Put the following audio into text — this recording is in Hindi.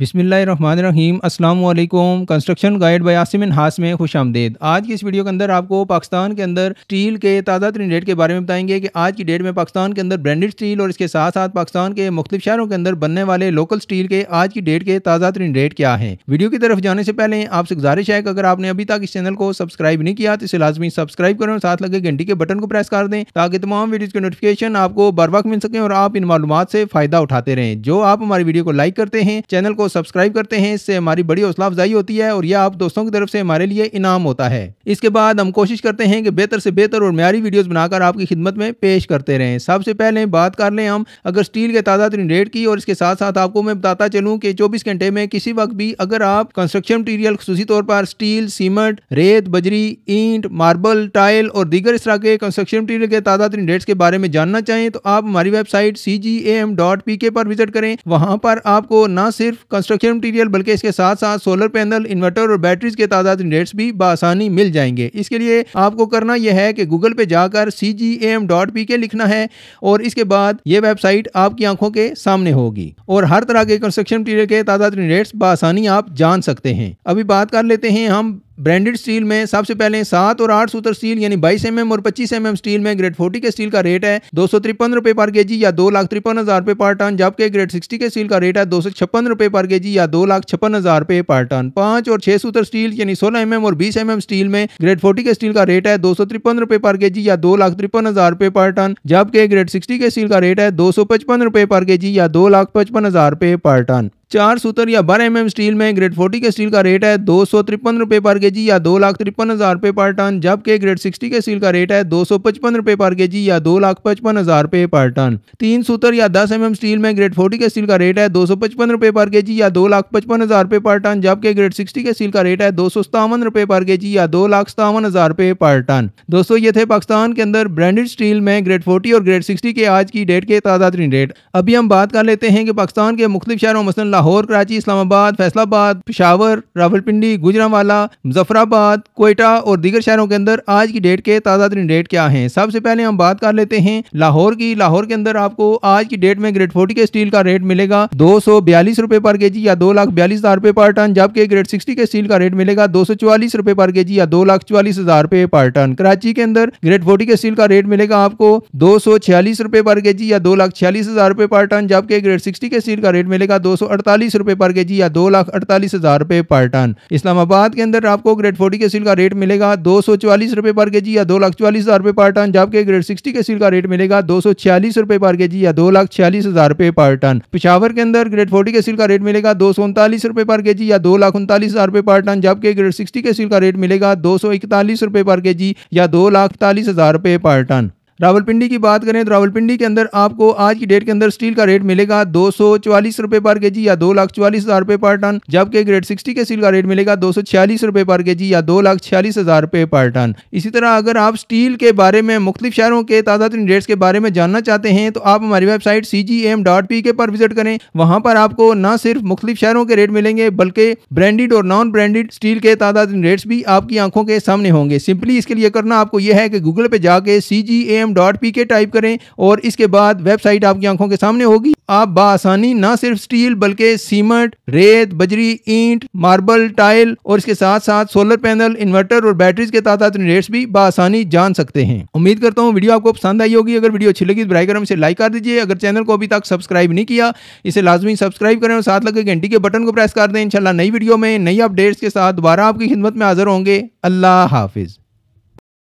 बिसमीम अल्लाम कंस्ट्रक्शन गाइड बाई आसिमिन हास में खुश आमदेद आज की इस वीडियो के अंदर आपको पाकिस्तान के अंदर स्टील के ताज़ा तरीन रेट के बारे में बताएंगे कि आज की डेट में पाकिस्तान के अंदर ब्रांडेड स्टील और इसके साथ साथ पाकिस्तान के मुख्तु शहरों के अंदर बनने वाले लोकल स्टील के आज की डेट के ताज़ा तरीन रेट क्या है वीडियो की तरफ जाने से पहले आपसे गुजारिश है कि अगर आपने अभी तक इस चैनल को सब्सक्राइब नहीं किया तो इसे लाजमी सब्सक्राइब करें और साथ लगे घंटी के बटन को प्रेस कर दें ताकि तमाम वीडियोज़ के नोटिफिकेशन आपको बर वक्त मिल सकें और आप इन मालूम से फ़ायदा उठाते रहें जो आप हमारी वीडियो को लाइक करते हैं चैनल को को सब्सक्राइब करते हैं इससे हमारी बड़ी हौसला अफजाई होती है और यह आप दोस्तों की तरफ से हमारे लिए इनाम होता है इसके बाद हम कोशिश करते हैं कि बेहतर से बेहतर और म्यारी वीडियोस बनाकर आपकी खिदमत में पेश करते रहें सबसे पहले बात कर लें हम अगर स्टील के ताज़ा तरीन रेट की और इसके साथ साथ आपको मैं बताता चलूँ कि चौबीस घंटे में किसी वक्त भी अगर आप कंस्ट्रक्शन मटीरियल खसूसी तौर पर स्टील सीमेंट रेत बजरी ईंट मार्बल टाइल और दीगर इस तरह के कंस्ट्रक्शन मटीरियल के ताज़ा तरीन रेट्स के बारे में जानना चाहें तो आप हमारी वेबसाइट सी पर विजिट करें वहाँ पर आपको ना सिर्फ कंस्ट्रक्शन मटीरियल बल्कि इसके साथ साथ सोलर पैनल इन्वर्टर और बैटरीज के तादाद रेट्स भी बसानी मिल जाएंगे इसके लिए आपको करना यह है कि गूगल पे जाकर C G M dot P K लिखना है और इसके बाद ये वेबसाइट आपकी आंखों के सामने होगी और हर तरह के कंस्ट्रक्शन मटीरियल के तादाद रेट्स बसानी आप जान सकते हैं अभी बात कर लेते हैं हम ब्रांडेड स्टील में सबसे पहले सात और आठ सूत्र स्टील यानी बाईस एम और पच्चीस एम स्टील में ग्रेड फोर्टी के स्टील का रेट है दो सौ तिरपन रुपये पर जी या दो लाख तिरपन हज़ार रुपये पर टन जबकि ग्रेड सिक्सटी के स्टील का रेट है दो सौ छप्पन रुपये पर केजी या दो लाख छप्पन हज़ार रुपए पर टन पांच और छह सूत्र स्टील यानी सोलह एम और बीस एम स्टील में ग्रेड फोर्टी के स्टील का रेट है दो सौ तिरपन रुपये पर केजी या दो लाख तिरपन हज़ार रुपये पर टन जबकि ग्रेड सिक्सटी के स्टील का रेट है दो सौ पचपन रुपये पर केजी या दो लाख पचपन हज़ार रुपए पर टन चार सूत्र या बारह एम स्टील में ग्रेड फोर्टी के स्टील का रेट है दो सौ तिरपन रुपये पर के जी या दो लाख तिरपन हज़ार रुपये पर टन जबकि ग्रेड सिक्सटी के स्टील का रेट है दो सौ पचपन रुपये पर के या दो लाख पचपन हज़ार रुपये पर टन तीन सूत्र या दस एम स्टील में ग्रेड फोर्टी के स्टील का रेट है दो सौ पचपन रुपये पर के जी या दो लाख पचपन हज़ार रुपये पर टन जबकि ग्रेड सिक्सटी के स्टील का रेट है दो सौ सतावन रुपये पर के जी या दो लाख सतावन हज़ार रुपये पर टन दोस्तों ये थे पाकिस्तान के अंदर ब्रांडेड स्टील में ग्रेड फोर्टी और ग्रेड सिक्सटी के आज की डेट के ताज़ा तरीन रेट अभी हम बात कर लेते हैं कि पाकिस्तान के मुख्तु शहरों मसलन लाहौर कराची इस्लामाबाद फैसलाबाद पिशावर रावलपिंडी गुजरावाला मुजफ्फराबाद कोयटा और दीगर शहरों के अंदर आज की डेट के ताज़ा तरीन डेट क्या हैं सबसे पहले हम बात कर लेते हैं लाहौर की लाहौर के अंदर आपको आज की डेट में ग्रेड फोर्टी के स्टील का रेट मिलेगा दो सौ बयालीस पर के जी या दो लाख बयालीस पर टन जबकि ग्रेड सिक्सटी के स्टील का रेट मिलेगा दो सौ पर के जी या दो लाख हज़ार पर टन कराची के अंदर ग्रेड फोर्टी के स्टील का रेट मिलेगा आपको दो सौ छियालीस रुपए पर के जी या दो लाख छियालीस हज़ार रुपए पर टन जबकि ग्रेड सिक्सटी के स्टील का रेट मिलेगा दो सौ अड़तालीस रुपए पर के जी या दो लाख अड़तालीस हज़ार रुपये पर टन इस्लामाबाद के अंदर आपको ग्रेड फोर्टी के सील का रेट मिलेगा दो सौ चवालीस रुपए पर के जी या दो लाख चवालीस हज़ार रुपए पर टन जबकि ग्रेड सिक्सटी के सील का रेट मिलेगा दो सौ छियालीस रुपए पर के जी या दो लाख छियालीस हज़ार रुपये पर टन पिशावर के अंदर ग्रेड फोर्टी के सील का रेट मिलेगा दो सौ उनतालीस रुपए पर के जी या दो लाख उनतालीस हज़ार रुपए पर टन जबकि ग्रेड सिक्सटी के सील का रेट मिलेगा दो सौ इकतालीस रुपए पर के जी या दो लाख इकतालीस हज़ार रुपये पर टन रावलपिंडी की बात करें तो रावलपिंडी के अंदर आपको आज की डेट के अंदर स्टील का रेट मिलेगा दो सौ रुपए पर के जी या दो लाख चौवालीस हजार रुपए पर टन जबकि ग्रेड सिक्सटी के स्टील का रेट मिलेगा दो सौ छियालीस रुपए पर के जी या दो लाख छियालीस हजार रुपए पर टन इसी तरह अगर आप स्टील के बारे में मुख्तु शहरों के ताज़ा तरीन रेट्स के बारे में जानना चाहते हैं तो आप हमारी website C G M dot P K पर विजिट करें वहां पर आपको न सिर्फ मुख्तु शहरों के रेट मिलेंगे बल्कि ब्रांडेड और नॉन ब्रांडेड स्टील के ताज़ा रेट्स भी आपकी आंखों के सामने होंगे सिंपली इसके लिए करना आपको यह है कि गूगल पे जाके C G M M dot P K type करें और इसके बाद वेबसाइट आपकी आंखों के सामने होगी आप बासानी ना सिर्फ स्टील बल्कि सीमेंट रेत बजरी ईंट मार्बल टाइल और इसके साथ साथ सोलर पैनल इन्वर्टर और बैटरीज के तादाद रेट्स भी बासानी जान सकते हैं उम्मीद करता हूँ वीडियो आपको पसंद आई होगी अगर वीडियो अच्छी लगी तो करम इसे लाइक कर दीजिए अगर चैनल को अभी तक सब्सक्राइब नहीं किया इसे लाजमी सब्सक्राइब करें और साथ लगे घंटी के बटन को प्रेस कर दें इनशाला नई वीडियो में नई अपडेट्स के साथ दोबारा आपकी खिदमत में हाजिर होंगे अल्लाह हाफिज़